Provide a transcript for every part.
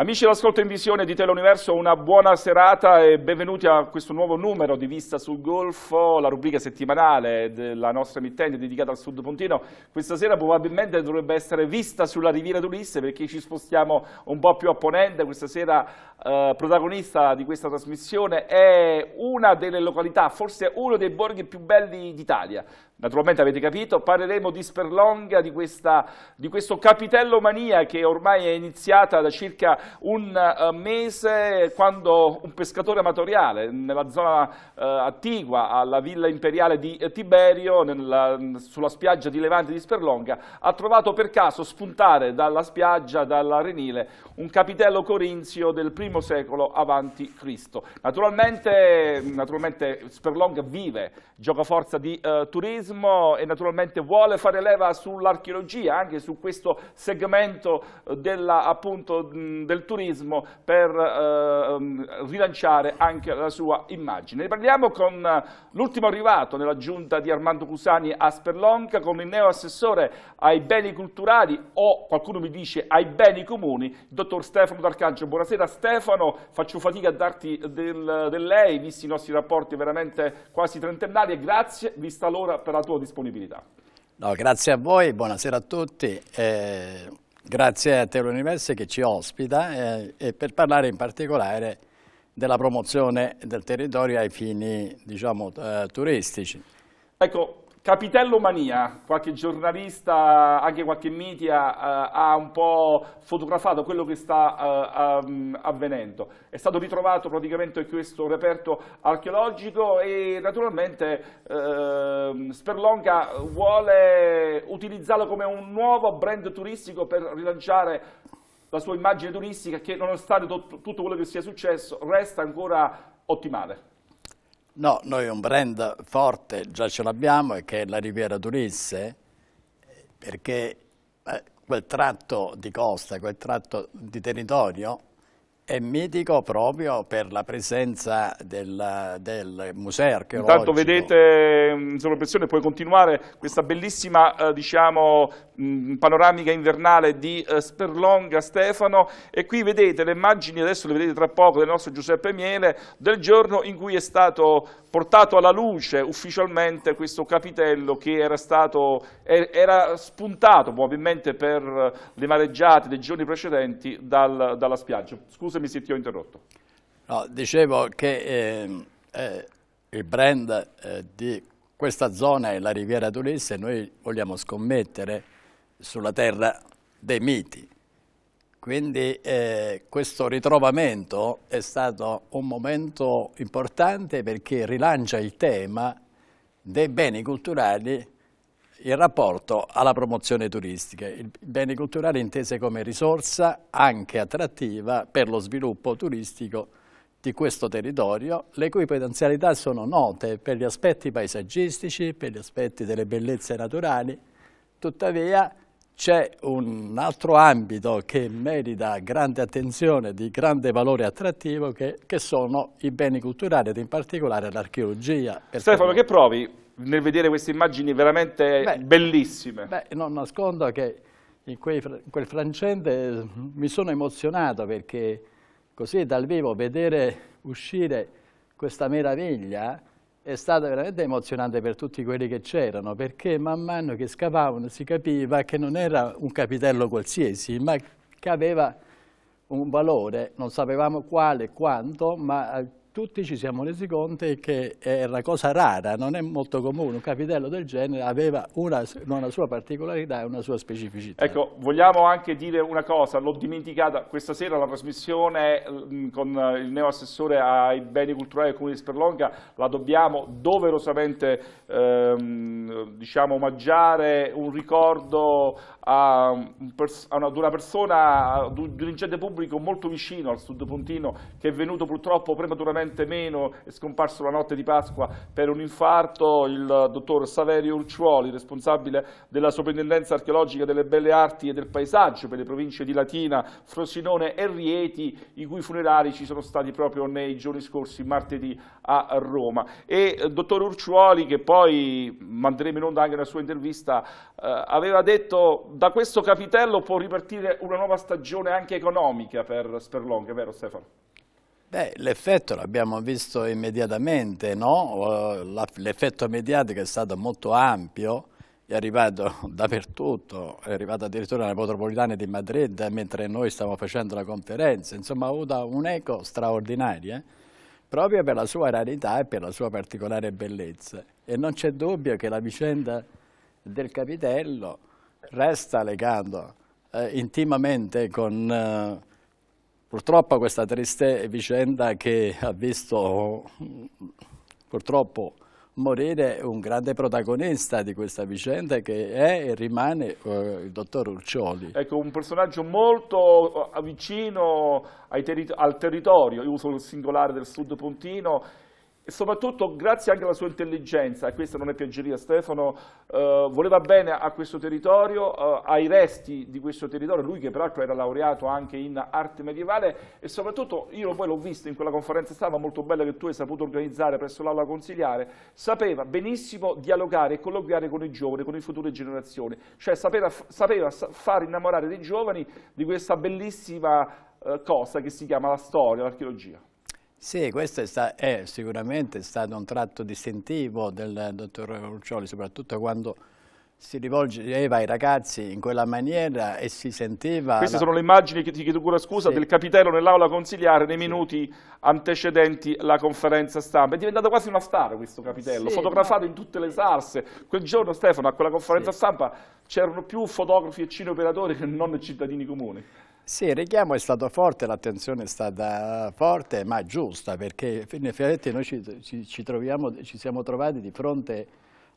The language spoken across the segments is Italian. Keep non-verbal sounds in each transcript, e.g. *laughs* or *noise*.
Amici dell'ascolto in visione di Teleuniverso, una buona serata e benvenuti a questo nuovo numero di Vista sul Golfo, la rubrica settimanale della nostra emittente dedicata al Sud Pontino. Questa sera probabilmente dovrebbe essere vista sulla Riviera d'Ulisse perché ci spostiamo un po' più a ponente. Questa sera eh, protagonista di questa trasmissione è una delle località, forse uno dei borghi più belli d'Italia. Naturalmente avete capito, parleremo di Sperlonga, di, questa, di questo capitello mania che ormai è iniziata da circa un uh, mese quando un pescatore amatoriale nella zona uh, attigua alla villa imperiale di uh, Tiberio, nella, sulla spiaggia di Levante di Sperlonga, ha trovato per caso spuntare dalla spiaggia, dall'arenile, un capitello corinzio del primo secolo avanti Cristo. Naturalmente, naturalmente Sperlonga vive, gioca forza di eh, turismo, turismo e eh, naturalmente vuole fare leva sull'archeologia, anche su questo segmento eh, della, appunto, del turismo per eh, rilanciare anche la sua immagine. Ne parliamo con eh, l'ultimo arrivato nella giunta di Armando Cusani a Sperlonca, con il neo assessore ai beni culturali o qualcuno mi dice ai beni comuni, il dottor Stefano D'Arcangio. Buonasera Stefano, faccio fatica a darti del, del lei, visti i nostri rapporti veramente quasi trentennali e grazie, vista l'ora per la tua disponibilità. No, grazie a voi, buonasera a tutti. Eh, grazie a Teleuniverse che ci ospita eh, e per parlare in particolare della promozione del territorio ai fini diciamo, eh, turistici. Ecco, Capitello Mania, qualche giornalista, anche qualche media eh, ha un po' fotografato quello che sta eh, um, avvenendo. È stato ritrovato praticamente questo reperto archeologico e naturalmente eh, Sperlonga vuole utilizzarlo come un nuovo brand turistico per rilanciare la sua immagine turistica che nonostante tutto quello che sia successo resta ancora ottimale. No, noi un brand forte già ce l'abbiamo e che è la Riviera Turisse, perché eh, quel tratto di costa, quel tratto di territorio è mitico proprio per la presenza del, del museo archeologico. Intanto vedete, mm, sulla pressione puoi continuare questa bellissima eh, diciamo, Mm, panoramica invernale di eh, Sperlonga Stefano e qui vedete le immagini, adesso le vedete tra poco, del nostro Giuseppe Miele, del giorno in cui è stato portato alla luce ufficialmente questo capitello che era stato, era spuntato probabilmente per le mareggiate dei giorni precedenti dal, dalla spiaggia. Scusami se ti ho interrotto. No, dicevo che eh, eh, il brand eh, di questa zona è la Riviera d'Ulisse e noi vogliamo scommettere sulla terra dei miti. Quindi eh, questo ritrovamento è stato un momento importante perché rilancia il tema dei beni culturali in rapporto alla promozione turistica. I beni culturali intese come risorsa anche attrattiva per lo sviluppo turistico di questo territorio, le cui potenzialità sono note per gli aspetti paesaggistici, per gli aspetti delle bellezze naturali, tuttavia c'è un altro ambito che merita grande attenzione, di grande valore attrattivo, che, che sono i beni culturali ed in particolare l'archeologia. Stefano, che provi nel vedere queste immagini veramente beh, bellissime? Beh, non nascondo che in, quei, in quel francese mm, mi sono emozionato perché così dal vivo vedere uscire questa meraviglia è stata veramente emozionante per tutti quelli che c'erano, perché man mano che scavavano si capiva che non era un capitello qualsiasi, ma che aveva un valore, non sapevamo quale, quanto, ma tutti ci siamo resi conto che era una cosa rara, non è molto comune, un capitello del genere aveva una, una sua particolarità e una sua specificità. Ecco, vogliamo anche dire una cosa, l'ho dimenticata, questa sera la trasmissione mm, con il neo assessore ai beni culturali del Comune di Sperlonga la dobbiamo doverosamente ehm, diciamo, omaggiare un ricordo a, una, una persona, ad un dirigente pubblico molto vicino al sud Pontino che è venuto purtroppo prematuramente niente meno, è scomparso la notte di Pasqua per un infarto, il dottor Saverio Urciuoli, responsabile della soprintendenza archeologica delle belle arti e del paesaggio per le province di Latina, Frosinone e Rieti, i cui funerali ci sono stati proprio nei giorni scorsi, martedì a Roma. E il eh, dottor Urciuoli, che poi manderemo in onda anche una sua intervista, eh, aveva detto da questo capitello può ripartire una nuova stagione anche economica per Sperlong, è vero Stefano? Beh, l'effetto l'abbiamo visto immediatamente, no? L'effetto mediatico è stato molto ampio, è arrivato *laughs* dappertutto, è arrivato addirittura nella metropolitana di Madrid mentre noi stavamo facendo la conferenza, insomma ha avuto un'eco straordinaria eh? proprio per la sua rarità e per la sua particolare bellezza. E non c'è dubbio che la vicenda del capitello resta legata eh, intimamente con... Eh, Purtroppo questa triste vicenda che ha visto purtroppo morire un grande protagonista di questa vicenda che è e rimane eh, il dottor Urcioli. Ecco, un personaggio molto eh, vicino terito al territorio, io uso il singolare del sud Pontino, e soprattutto grazie anche alla sua intelligenza, e questa non è piaggeria Stefano, eh, voleva bene a questo territorio, eh, ai resti di questo territorio, lui che peraltro era laureato anche in arte medievale e soprattutto io poi l'ho visto in quella conferenza stampa molto bella che tu hai saputo organizzare presso l'aula consiliare, sapeva benissimo dialogare e colloquiare con i giovani, con le future generazioni, cioè sapeva, sapeva far innamorare dei giovani di questa bellissima eh, cosa che si chiama la storia, l'archeologia. Sì, questo è, sta è sicuramente stato un tratto distintivo del dottor Ruccioli, soprattutto quando si rivolgeva ai ragazzi in quella maniera e si sentiva... Queste la... sono le immagini, che ti chiedo pure scusa, sì. del capitello nell'aula consigliare nei minuti antecedenti la conferenza stampa. È diventato quasi una star questo capitello, sì, fotografato ma... in tutte le salse. Quel giorno, Stefano, a quella conferenza stampa c'erano più fotografi e cineoperatori che non cittadini comuni. Sì, il richiamo è stato forte, l'attenzione è stata forte, ma giusta, perché in effetti noi ci, ci, ci, troviamo, ci siamo trovati di fronte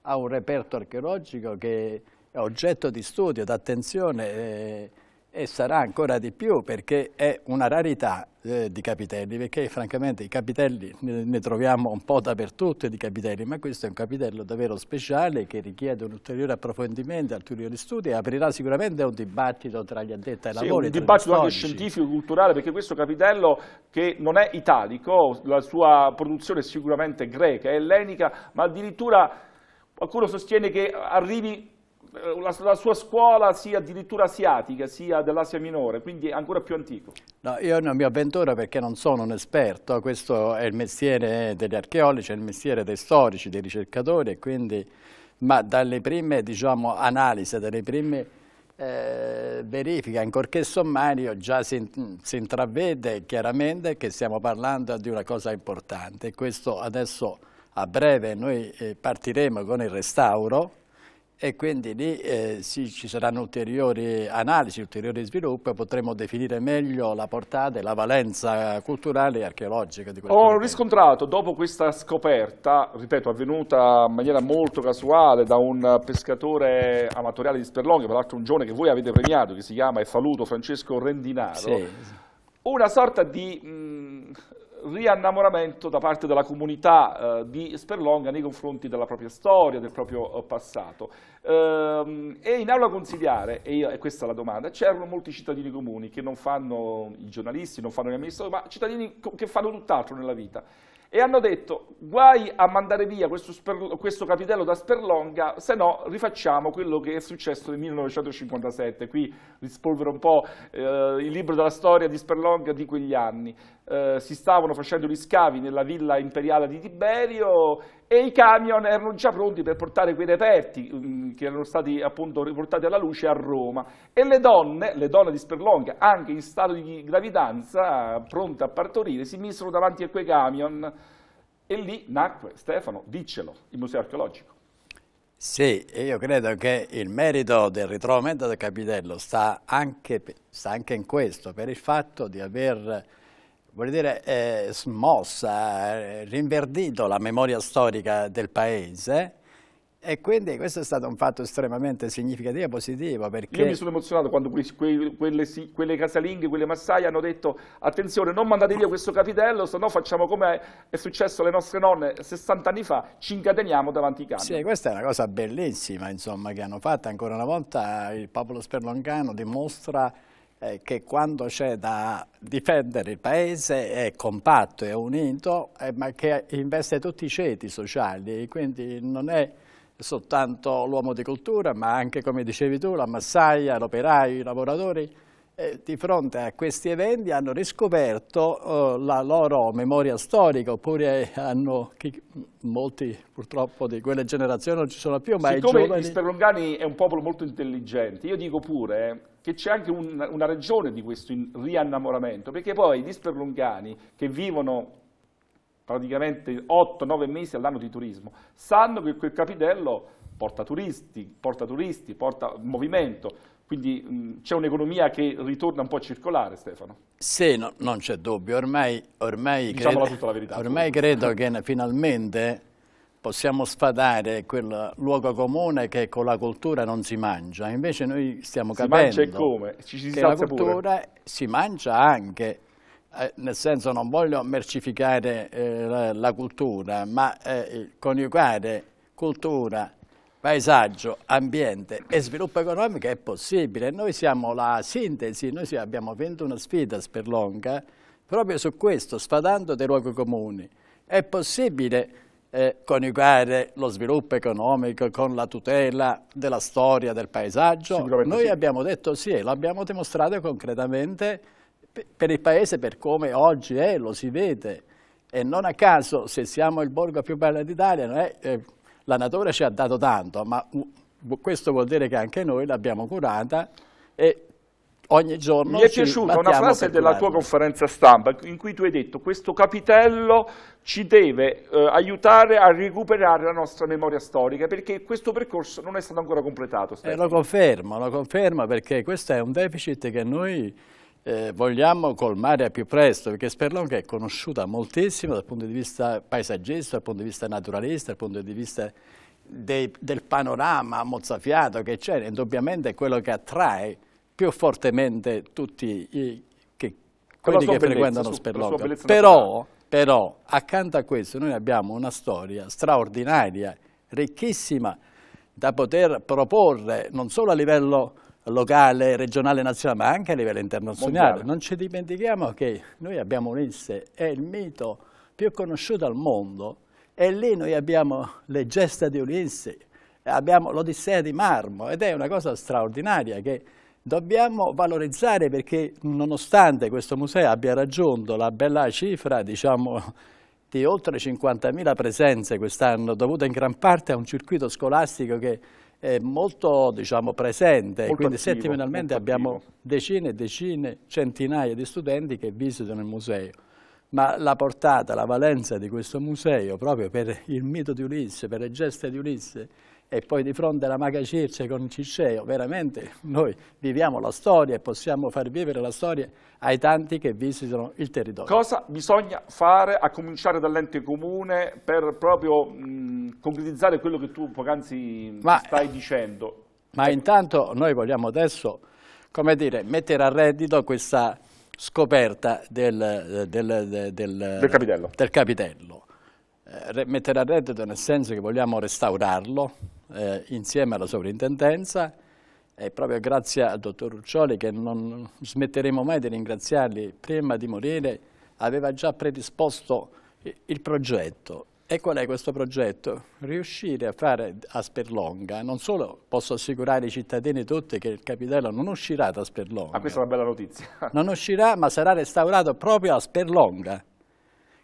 a un reperto archeologico che è oggetto di studio, di attenzione. Eh, e sarà ancora di più perché è una rarità eh, di capitelli, perché francamente i capitelli ne, eh, ne troviamo un po' dappertutto di capitelli, ma questo è un capitello davvero speciale che richiede un ulteriore approfondimento, ulteriori studi e aprirà sicuramente un dibattito tra gli addetti ai sì, lavori. un dibattito anche scientifico, e culturale, perché questo capitello che non è italico, la sua produzione è sicuramente greca, è ellenica, ma addirittura qualcuno sostiene che arrivi la, la, sua scuola sia addirittura asiatica, sia dell'Asia minore, quindi ancora più antico. No, io non mi avventuro perché non sono un esperto, questo è il mestiere degli archeologi, è il mestiere dei storici, dei ricercatori, quindi, ma dalle prime diciamo, analisi, dalle prime eh, verifiche, ancorché sommario, già si, si intravede chiaramente che stiamo parlando di una cosa importante. Questo adesso a breve noi eh, partiremo con il restauro e quindi lì eh, sì, ci saranno ulteriori analisi, ulteriori sviluppi e potremo definire meglio la portata e la valenza culturale e archeologica di questo. Ho momento. riscontrato dopo questa scoperta, ripeto, avvenuta in maniera molto casuale da un pescatore amatoriale di Sperlonghi, l'altro un giovane che voi avete premiato, che si chiama e faluto Francesco Rendinaro, sì. una sorta di... Mh, mm, riannamoramento da parte della comunità eh, di Sperlonga nei confronti della propria storia, del proprio eh, passato. Ehm, e in aula consigliare, e, io, e, questa è la domanda, c'erano molti cittadini comuni che non fanno i giornalisti, non fanno gli amministratori, ma cittadini che fanno tutt'altro nella vita. E hanno detto, guai a mandare via questo, questo capitello da Sperlonga, se no rifacciamo quello che è successo nel 1957. Qui rispolvero un po' eh, il libro della storia di Sperlonga di quegli anni eh, si stavano facendo gli scavi nella villa imperiale di Tiberio e i camion erano già pronti per portare quei reperti mh, mm, che erano stati appunto riportati alla luce a Roma e le donne, le donne di Sperlonga, anche in stato di gravidanza, pronte a partorire, si misero davanti a quei camion e lì nacque, Stefano, diccelo, il museo archeologico. Sì, io credo che il merito del ritrovamento del capitello sta anche, sta anche in questo, per il fatto di aver vuole dire, eh, smossa, rinverdito la memoria storica del paese e quindi questo è stato un fatto estremamente significativo e positivo perché... Io mi sono emozionato quando quelle, quelle, quelle casalinghe, quelle massaie hanno detto attenzione non mandate via questo capitello se no facciamo come è successo alle nostre nonne 60 anni fa, ci incateniamo davanti ai cani. Sì, questa è una cosa bellissima insomma che hanno fatto ancora una volta il popolo sperlongano dimostra eh, che quando c'è da difendere il paese è compatto, è unito, eh, ma che investe tutti i ceti sociali, quindi non è soltanto l'uomo di cultura, ma anche, come dicevi tu, la massaia, l'operaio, i lavoratori, eh, di fronte a questi eventi hanno riscoperto la loro memoria storica, oppure hanno, molti purtroppo di quelle generazioni non ci sono più, ma Siccome i giovani... gli Sperlongani è un popolo molto intelligente, io dico pure che c'è anche un, una ragione di questo riannamoramento, perché poi i disperlungani che vivono praticamente 8-9 mesi all'anno di turismo, sanno che quel capitello porta turisti, porta turisti, porta movimento, quindi c'è un'economia che ritorna un po' a circolare, Stefano. Sì, no, non c'è dubbio, ormai, ormai, credo, ormai credo che finalmente possiamo sfadare quel luogo comune che con la cultura non si mangia, invece noi stiamo si capendo mangia e come? Ci si che la cultura pure. si mangia anche, eh, nel senso non voglio mercificare eh, la, la, cultura, ma eh, coniugare cultura, paesaggio, ambiente e sviluppo economico è possibile. Noi siamo la sintesi, noi abbiamo vinto una sfida Sperlonga proprio su questo, sfadando dei luoghi comuni. È possibile eh, coniugare lo sviluppo economico con la tutela della storia, del paesaggio? Noi sì. abbiamo detto sì, e l'abbiamo dimostrato concretamente per il paese, per come oggi è, lo si vede. E non a caso, se siamo il borgo più bello d'Italia, eh, la natura ci ha dato tanto, ma questo vuol dire che anche noi l'abbiamo curata e ogni giorno Mi è piaciuta una frase della tua conferenza stampa in cui tu hai detto questo capitello ci deve eh, aiutare a recuperare la nostra memoria storica perché questo percorso non è stato ancora completato. Eh, lo confermo, lo confermo perché questo è un deficit che noi eh, vogliamo colmare al più presto, perché Sperlonga è conosciuta moltissimo dal punto di vista paesaggistico, dal punto di vista naturalista, dal punto di vista dei, del panorama mozzafiato che c'è, indubbiamente quello che attrae più fortemente tutti i, che, quelli che frequentano Spelloga. Però, però, accanto a questo, noi abbiamo una storia straordinaria, ricchissima, da poter proporre non solo a livello locale, regionale, nazionale, ma anche a livello internazionale. Mondiale. Non ci dimentichiamo che noi abbiamo un'Isse, è il mito più conosciuto al mondo, e lì noi abbiamo le gesta di Ulisse, abbiamo l'Odissea di marmo, ed è una cosa straordinaria che dobbiamo valorizzare perché nonostante questo museo abbia raggiunto la bella cifra diciamo, di oltre 50.000 presenze quest'anno dovuta in gran parte a un circuito scolastico che è molto diciamo, presente molto quindi attivo, settimanalmente abbiamo attivo. decine e decine, centinaia di studenti che visitano il museo ma la portata, la valenza di questo museo proprio per il mito di Ulisse, per le geste di Ulisse e poi di fronte alla maga Circe con Circeo, veramente noi viviamo la storia e possiamo far vivere la storia ai tanti che visitano il territorio. Cosa bisogna fare a cominciare dall'ente comune per proprio mh, concretizzare quello che tu poc'anzi stai dicendo? Ma cioè... intanto noi vogliamo adesso, come dire, mettere a reddito questa scoperta del, del, del, del capitello. capitello. Eh, mettere a reddito nel senso che vogliamo restaurarlo eh, insieme alla sovrintendenza e proprio grazie al dottor Ruccioli che non smetteremo mai di ringraziarli prima di morire aveva già predisposto il progetto e qual è questo progetto? Riuscire a fare a Sperlonga, non solo posso assicurare ai cittadini tutti che il capitello non uscirà da Sperlonga. Ah, questa è una bella notizia. *laughs* non uscirà, ma sarà restaurato proprio a Sperlonga.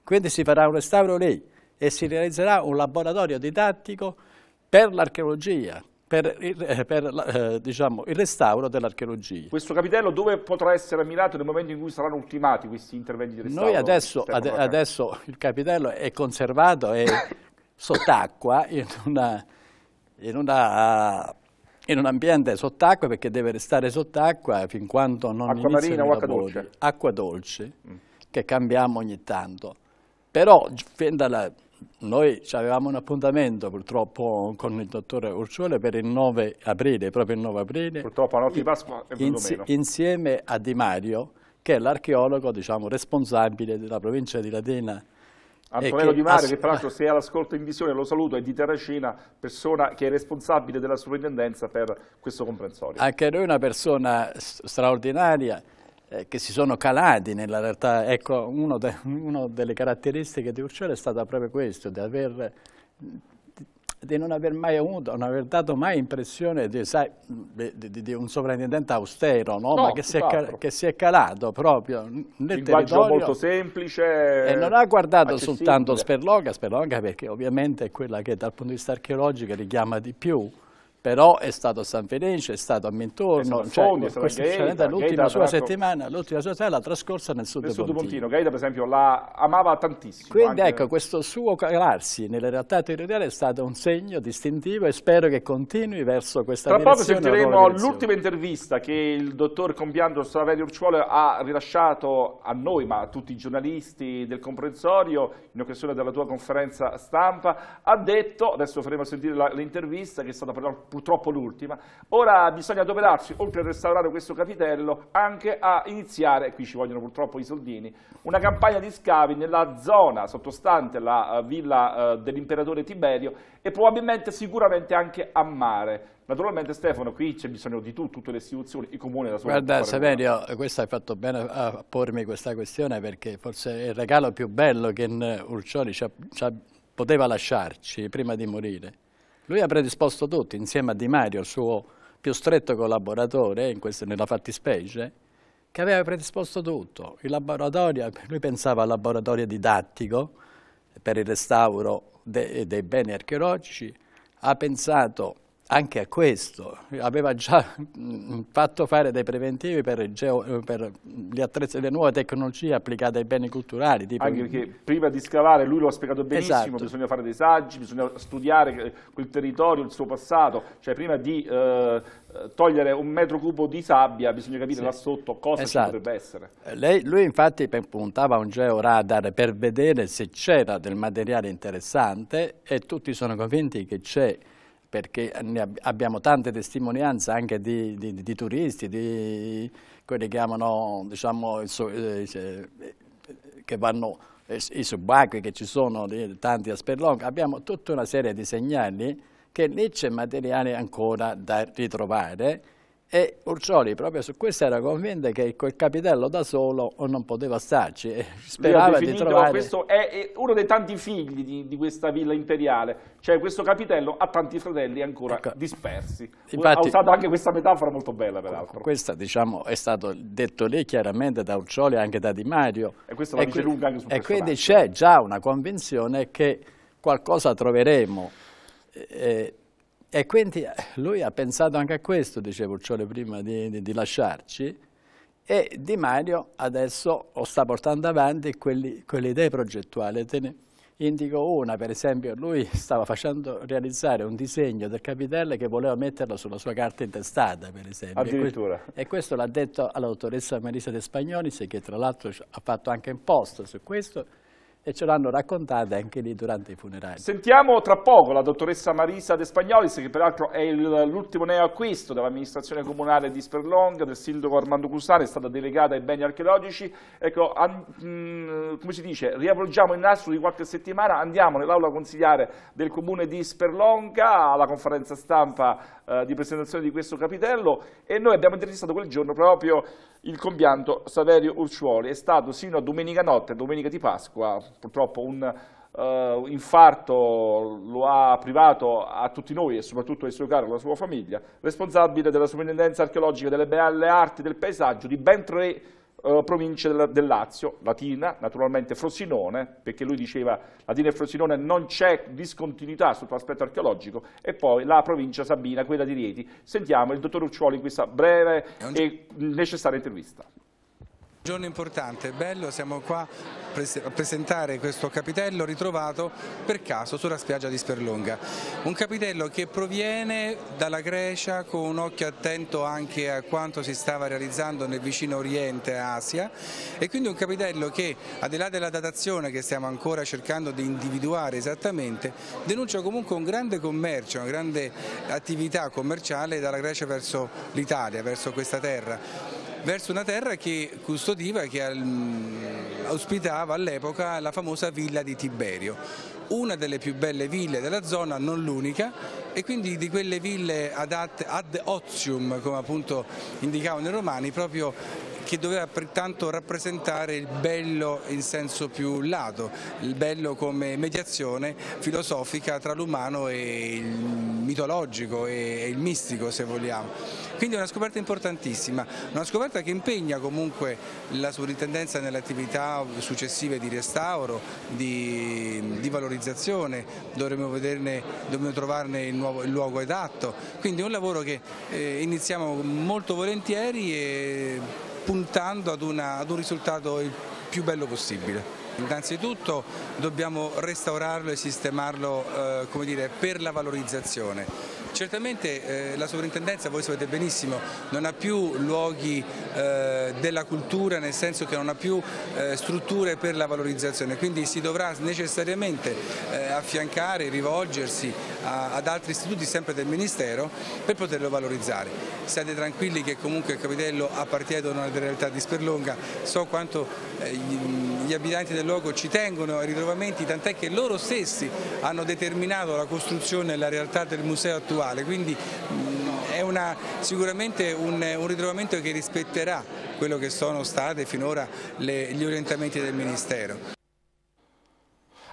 Quindi si farà un restauro lì e si realizzerà un laboratorio didattico per l'archeologia, per, il, eh, per eh, diciamo, il restauro dell'archeologia. Questo capitello dove potrà essere ammirato nel momento in cui saranno ultimati questi interventi di restauro? Noi adesso, ad, adesso il capitello è conservato e *coughs* sott'acqua in, in, in, un ambiente sott'acqua perché deve restare sott'acqua fin quando non acqua marina o acqua dolce? Acqua dolce, mm. che cambiamo ogni tanto. Però fin dalla noi avevamo un appuntamento purtroppo con il dottore Urciole per il 9 aprile, proprio il 9 aprile. Purtroppo a notte di Pasqua è insi meno. Insieme a Di Mario, che è l'archeologo diciamo, responsabile della provincia di Latina Antonello Di Mario, che tra l'altro se è all'ascolto in visione, lo saluto, è di Terracina, persona che è responsabile della sovrintendenza per questo comprensorio. Anche lui è una persona straordinaria, eh, che si sono calati nella realtà. Ecco, una de, delle caratteristiche di Urciolo è stata proprio questo, di, aver, di non aver mai avuto, non aver dato mai impressione di, sai, di, di un sovrintendente austero, no? No, ma che si, cal, che si, è calato proprio nel territorio. molto semplice. E non ha guardato soltanto Sperloga, Sperloga perché ovviamente è quella che dal punto di vista archeologico richiama di più, però è stato a San Fenice, è stato a Mintorno, cioè, stato a Fondi, eh, cioè, l'ultima sua settimana, l'ultima sua settimana l'ha trascorsa nel sud, nel sud Pontino. Gaeta per esempio la amava tantissimo. Quindi anche... ecco, questo suo calarsi nelle realtà territoriali è stato un segno distintivo e spero che continui verso questa Tra direzione. Tra poco sentiremo l'ultima intervista che il dottor Compianto Saverio Urciuolo ha rilasciato a noi, ma a tutti i giornalisti del comprensorio, in occasione della tua conferenza stampa, ha detto, adesso faremo sentire l'intervista che è stata per purtroppo l'ultima. Ora bisogna adoperarsi, oltre a restaurare questo capitello, anche a iniziare, qui ci vogliono purtroppo i soldini, una campagna di scavi nella zona sottostante la eh, villa eh, dell'imperatore Tiberio e probabilmente sicuramente anche a mare. Naturalmente Stefano, qui c'è bisogno di tutto, tutte le istituzioni, il comune, la sua Guarda Saverio, questo hai fatto bene a pormi questa questione perché forse è il regalo più bello che Urcioni ci ha, ci ha, poteva lasciarci prima di morire lui ha predisposto tutto insieme a Di Mario, il suo più stretto collaboratore, questo, nella fattispecie, che aveva predisposto tutto. lui pensava al laboratorio didattico per il restauro de, dei beni archeologici, ha pensato anche a questo, aveva già mm, fatto fare dei preventivi per, geo, per le, attrezze, le, nuove tecnologie applicate ai beni culturali. Tipo... Anche perché prima di scavare, lui lo ha spiegato benissimo, esatto. bisogna fare dei saggi, bisogna studiare quel territorio, il suo passato, cioè prima di eh, togliere un metro cubo di sabbia bisogna capire sì. là sotto cosa esatto. potrebbe essere. Eh, lei, lui infatti puntava a un georadar per vedere se c'era del materiale interessante e tutti sono convinti che c'è perché abbiamo tante testimonianze anche di, di, di turisti, di quelli che amano, diciamo, eh, cioè, eh, che vanno eh, i subacquei che ci sono, tanti a Sperlonga, abbiamo tutta una serie di segnali che lì c'è materiale ancora da ritrovare e Urcioli proprio su questo era convinto che quel capitello da solo non poteva starci, sperava di trovare... Questo è uno dei tanti figli di, di, questa villa imperiale, cioè questo capitello ha tanti fratelli ancora ecco. dispersi. Infatti, ha usato anche questa metafora molto bella peraltro. Questa diciamo, è stato detto lì chiaramente da Urcioli e anche da Di Mario. E questa la dice lunga anche su E quindi c'è già una convinzione che qualcosa troveremo. Eh, e quindi eh, lui ha pensato anche a questo, dicevo Urciole prima di, di, di lasciarci, e Di Mario adesso lo sta portando avanti quelli, quelle idee progettuali. Te ne indico una, per esempio, lui stava facendo realizzare un disegno del capitello che voleva metterlo sulla sua carta intestata, per esempio. Addirittura. E questo l'ha detto alla dottoressa Marisa De Spagnoli, che tra l'altro ha fatto anche un post su questo, e ce l'hanno raccontata anche lì durante i funerali. Sentiamo tra poco la dottoressa Marisa De Spagnolis, che peraltro è l'ultimo neoacquisto dell'amministrazione comunale di Sperlong, del sindaco Armando Cusano, è stata delegata ai beni archeologici. Ecco, an, mh, come si dice, riavvolgiamo il nastro di qualche settimana, andiamo nell'aula consigliare del comune di Sperlonga, alla conferenza stampa eh, di presentazione di questo capitello, e noi abbiamo intervistato quel giorno proprio il compianto Saverio Urciuoli. È stato sino a domenica notte, domenica di Pasqua, purtroppo un uh, infarto lo ha privato a tutti noi e soprattutto ai suoi cari e alla sua famiglia, responsabile della Sovrintendenza Archeologica delle Belle Arti del Paesaggio di ben tre eh, province del, del, Lazio, Latina, naturalmente Frosinone, perché lui diceva Latina e Frosinone non c'è discontinuità sull'aspetto archeologico, e poi la provincia Sabina, quella di Rieti. Sentiamo il dottor Urciuoli in questa breve e necessaria intervista giorno importante, bello, siamo qua a presentare questo capitello ritrovato per caso sulla spiaggia di Sperlonga. Un capitello che proviene dalla Grecia con un occhio attento anche a quanto si stava realizzando nel vicino Oriente Asia e quindi un capitello che, al di là della datazione che stiamo ancora cercando di individuare esattamente, denuncia comunque un grande commercio, una grande attività commerciale dalla Grecia verso l'Italia, verso questa terra verso una terra che custodiva, che ospitava all'epoca la famosa villa di Tiberio una delle più belle ville della zona, non l'unica, e quindi di quelle ville ad, ad ozium, come appunto indicavano i romani, proprio che doveva pertanto rappresentare il bello in senso più lato, il bello come mediazione filosofica tra l'umano e il mitologico e il mistico se vogliamo. Quindi è una scoperta importantissima, una scoperta che impegna comunque la sovrintendenza nelle attività successive di restauro, di, di valorizzazione, dovremo, vederne, dovremo trovarne il, nuovo, il, luogo adatto, quindi è un lavoro che eh, iniziamo molto volentieri e puntando ad, una, ad un risultato il più bello possibile. Innanzitutto dobbiamo restaurarlo e sistemarlo eh, dire, per la valorizzazione. Certamente eh, la sovrintendenza, voi sapete benissimo, non ha più luoghi eh, della cultura, nel senso che non ha più eh, strutture per la valorizzazione, quindi si dovrà necessariamente eh, affiancare, rivolgersi ad altri istituti sempre del Ministero per poterlo valorizzare. Siete tranquilli che comunque il Capitello appartiene a una realtà di Sperlonga, so quanto eh, gli abitanti del luogo ci tengono ai ritrovamenti, tant'è che loro stessi hanno determinato la costruzione e la realtà del museo attuale, quindi mm, è una, sicuramente un, un, ritrovamento che rispetterà quello che sono state finora le, gli orientamenti del Ministero.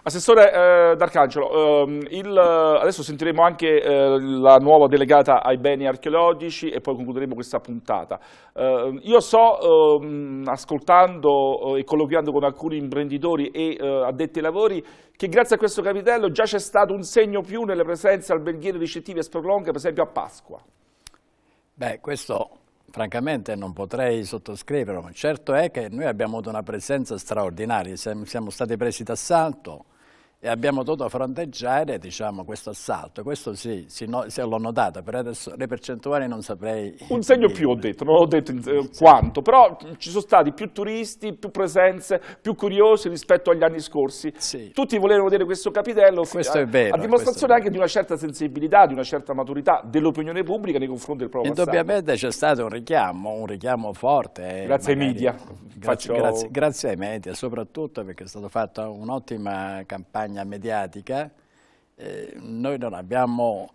Assessore eh, D'Arcangelo, ehm, il, adesso sentiremo anche eh, la nuova delegata ai beni archeologici e poi concluderemo questa puntata. Eh, io so, ehm, ascoltando eh, e colloquiando con alcuni imprenditori e eh, addetti ai lavori, che grazie a questo capitello già c'è stato un segno più nelle presenze alberghiere ricettive e sprolonghe, per esempio a Pasqua. Beh, questo francamente non potrei sottoscriverlo, certo è che noi abbiamo avuto una presenza straordinaria, siamo stati presi d'assalto, e abbiamo dovuto fronteggiare diciamo, questo assalto. Questo sì, si no, se l'ho notato, per adesso le percentuali non saprei... Un segno più ho detto, non ho detto eh, quanto, però ci sono stati più turisti, più presenze, più curiosi rispetto agli anni scorsi. Sì. Tutti volevano vedere questo capitello, questo a, vero, a, dimostrazione anche di una certa sensibilità, di una certa maturità dell'opinione pubblica nei confronti del proprio Indubbiamente c'è stato un richiamo, un richiamo forte. Eh, grazie magari, ai media. Grazie, Faccio... grazie, grazie ai media, soprattutto perché è stata fatta un'ottima campagna campagna mediatica, eh, noi non abbiamo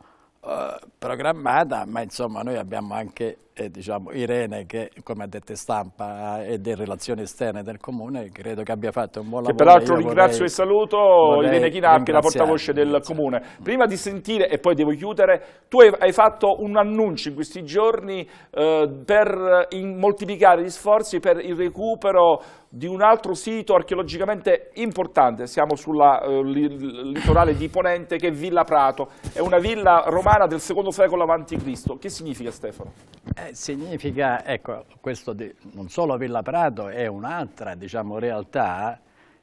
eh, programmata, ma insomma noi abbiamo anche eh, diciamo, Irene che come ha detto stampa e delle relazioni esterne del comune credo che abbia fatto un buon lavoro. Che peraltro ringrazio vorrei, e saluto Irene Chinap che è la portavoce del comune. Prima di sentire e poi devo chiudere, tu hai, hai fatto un annuncio in questi giorni eh, per eh, in, moltiplicare gli sforzi per il recupero di un altro sito archeologicamente importante, siamo sul eh, litorale di Ponente, che è Villa Prato, è una villa romana del secondo secolo a.C. Che significa Stefano? Eh, significa, ecco, di, non solo Villa Prato, è un'altra diciamo, realtà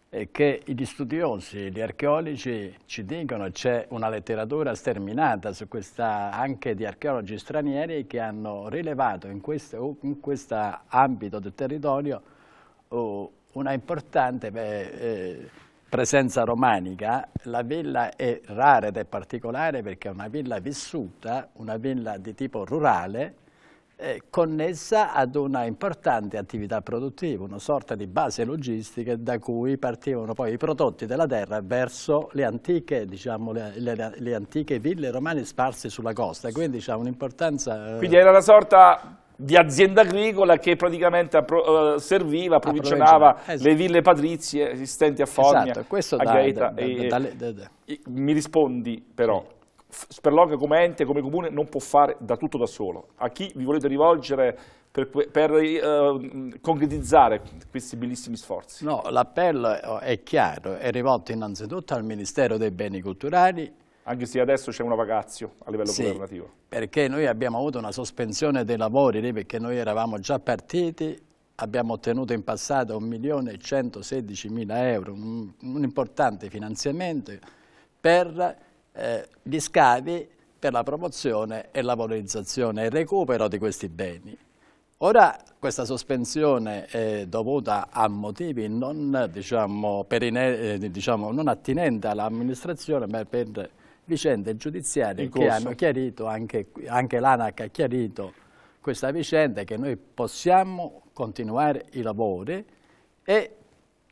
eh, che gli studiosi, gli archeologi ci dicono c'è una letteratura sterminata su questa, anche di archeologi stranieri che hanno rilevato in questo in ambito del territorio una importante eh, presenza romanica, la villa è rara ed è particolare perché è una villa vissuta, una villa di tipo rurale, connessa ad una importante attività produttiva, una sorta di base logistica da cui partivano poi i prodotti della terra verso le antiche, diciamo, le, le, le antiche ville romane sparse sulla costa, quindi c'è un'importanza... Eh, quindi era una sorta di azienda agricola che praticamente eh, serviva, ah, approvvigionava esatto. le ville patrizie esistenti a Fogna, esatto, questo a da, Gaeta. Da, e, da, e, mi rispondi però, sì. Sperloca come ente, come comune non può fare da tutto da solo. A chi vi volete rivolgere per, per eh, concretizzare questi bellissimi sforzi? No, l'appello è chiaro, è rivolto innanzitutto al Ministero dei Beni Culturali anche se adesso c'è una vacazio a livello sì, governativo. Perché noi abbiamo avuto una sospensione dei lavori lì perché noi eravamo già partiti, abbiamo ottenuto in passato 1.116.000 euro, un, un, importante finanziamento per eh, gli scavi per la promozione e la valorizzazione e il recupero di questi beni. Ora questa sospensione è dovuta a motivi non, diciamo, perine, eh, diciamo, non attinenti all'amministrazione, ma per vicende giudiziarie che hanno chiarito, anche, anche l'ANAC ha chiarito questa vicenda, che noi possiamo continuare i lavori e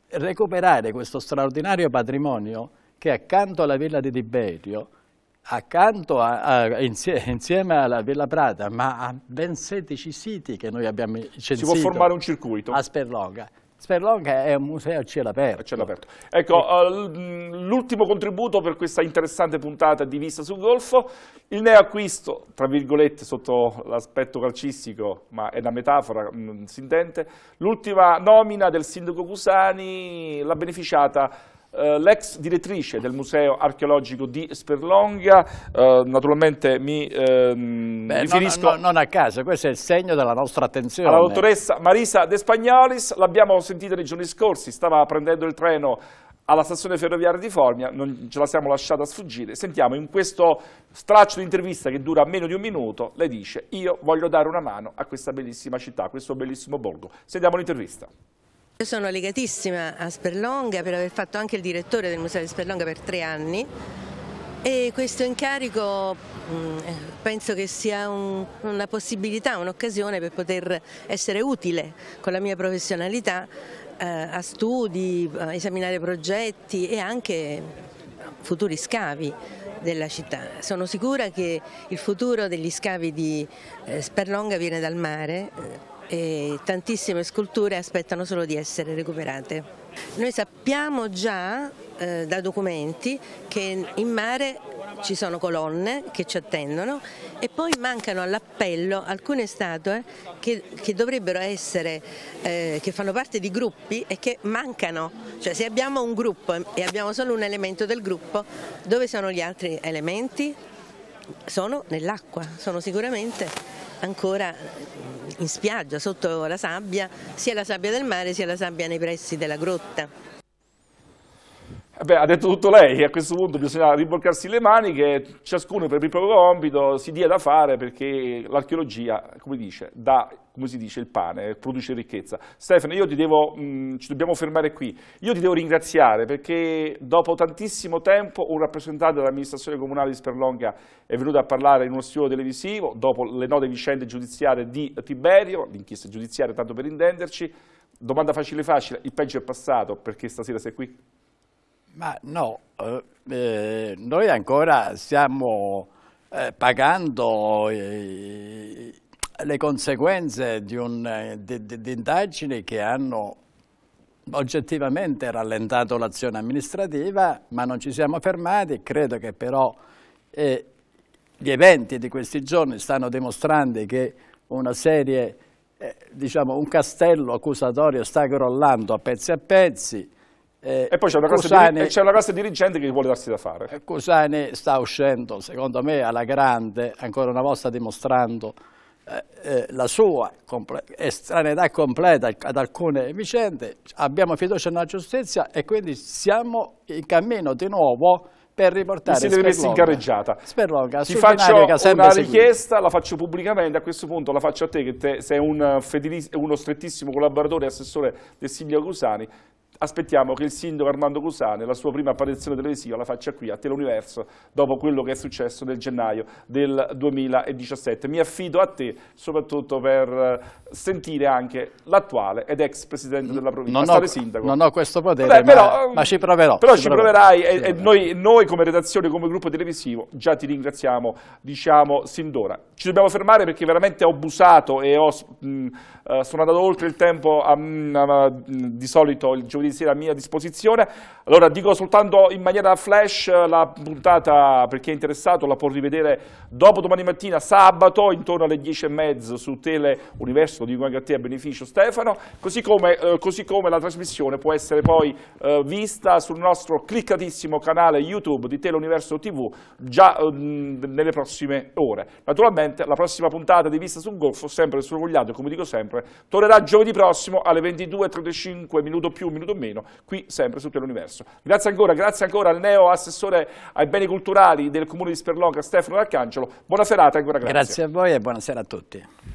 recuperare questo straordinario patrimonio che accanto alla Villa di Tiberio, accanto a, a, insie, *laughs* insieme, alla Villa Prata, ma a ben 16 siti che noi abbiamo censito. Si può formare un circuito. A Sperloga. Sperlonga è un museo a cielo aperto. A cielo aperto. Ecco, l'ultimo contributo per questa interessante puntata di Vista sul Golfo, il neoacquisto, tra virgolette, sotto l'aspetto calcistico, ma è una metafora, mh, si intende, l'ultima nomina del sindaco Cusani, la beneficiata eh, l'ex direttrice del museo archeologico di Sperlonga, eh, naturalmente mi ehm, Beh, riferisco... No, no, non a caso, questo è il segno della nostra attenzione. Alla dottoressa Marisa De Spagnolis, l'abbiamo sentita nei giorni scorsi, stava prendendo il treno alla stazione ferroviaria di Formia, non ce la siamo lasciata sfuggire, sentiamo in questo straccio di intervista che dura meno di un minuto, lei dice io voglio dare una mano a questa bellissima città, a questo bellissimo borgo. Sentiamo l'intervista. Io sono legatissima a Sperlonga per aver fatto anche il direttore del Museo di Sperlonga per tre anni e questo incarico mm, eh, penso che sia un, una possibilità, un'occasione per poter essere utile con la mia professionalità eh, a studi, a esaminare progetti e anche futuri scavi della città. Sono sicura che il futuro degli scavi di eh, Sperlonga viene dal mare eh, e tantissime sculture aspettano solo di essere recuperate. Noi sappiamo già eh, da documenti che in mare ci sono colonne che ci attendono e poi mancano all'appello alcune statue che, che dovrebbero essere, eh, che fanno parte di gruppi e che mancano, cioè se abbiamo un gruppo e abbiamo solo un elemento del gruppo, dove sono gli altri elementi? Sono nell'acqua, sono sicuramente ancora in spiaggia, sotto la sabbia, sia la sabbia del mare sia la sabbia nei pressi della grotta. Beh, ha detto tutto lei, a questo punto bisogna rimboccarsi le maniche, ciascuno per il proprio compito si dia da fare perché l'archeologia, come dice, dà come si dice, il pane, produce ricchezza. Stefano, io ti devo, mh, mm, ci dobbiamo fermare qui, io ti devo ringraziare perché dopo tantissimo tempo un rappresentante dell'amministrazione comunale di Sperlonga è venuto a parlare in uno studio televisivo, dopo le note vicende giudiziarie di Tiberio, l'inchiesta giudiziaria tanto per intenderci, domanda facile facile, il peggio è passato perché stasera sei qui? Ma no, eh, eh, noi ancora stiamo eh, pagando eh, le conseguenze di, un, eh, di, di, di indagini che hanno oggettivamente rallentato l'azione amministrativa, ma non ci siamo fermati, credo che però eh, gli eventi di questi giorni stanno dimostrando che una serie, eh, diciamo un castello accusatorio sta crollando a pezzi a pezzi, eh, e poi c'è una, una, classe dirigente che vuole darsi da fare. Eh, Cusane sta uscendo, secondo me, alla grande, ancora una volta dimostrando eh, eh, la sua comple estraneità completa ad alcune vicende. Abbiamo fiducia nella giustizia e quindi siamo in cammino di nuovo per riportare si deve messi in gareggiata Sperlonga ti faccio una richiesta la faccio pubblicamente a questo punto la faccio a te che te sei un eh, uno strettissimo collaboratore e assessore del Silvio Cusani aspettiamo che il sindaco Armando Cusane, nella sua prima apparizione televisiva, la faccia qui a Teleuniverso, dopo quello che è successo nel gennaio del 2017. Mi affido a te, soprattutto per eh, sentire anche l'attuale ed ex presidente della provincia, non ho, sindaco. Non ho questo potere, Vabbè, però, ma, ma, ci proverò. Però ci, ci proverai proverò. e, e noi, noi, come redazione, come gruppo televisivo, già ti ringraziamo, diciamo, sin d'ora. Ci dobbiamo fermare perché veramente ho abusato e ho, mh, mm, eh, sono andato oltre il tempo a, mh, mm, a, mh, mm, di solito il giovedì giuridiziari a mia disposizione. Allora dico soltanto in maniera flash eh, la puntata per chi è interessato la può rivedere dopo domani mattina sabato intorno alle e 10.30 su Tele Universo, lo dico anche a te a beneficio Stefano, così come, eh, così come la trasmissione può essere poi eh, vista sul nostro cliccatissimo canale YouTube di Tele Universo TV già eh, nelle prossime ore. Naturalmente la prossima puntata di Vista sul Golfo, sempre sul vogliato, come dico sempre, tornerà giovedì prossimo alle 22.35, minuto più, minuto meno, qui sempre su Teleuniverso. Grazie ancora, grazie ancora al neo assessore ai beni culturali del Comune di Sperlonca, Stefano D'Arcangelo. Buona serata ancora grazie. Grazie a voi e buonasera a tutti.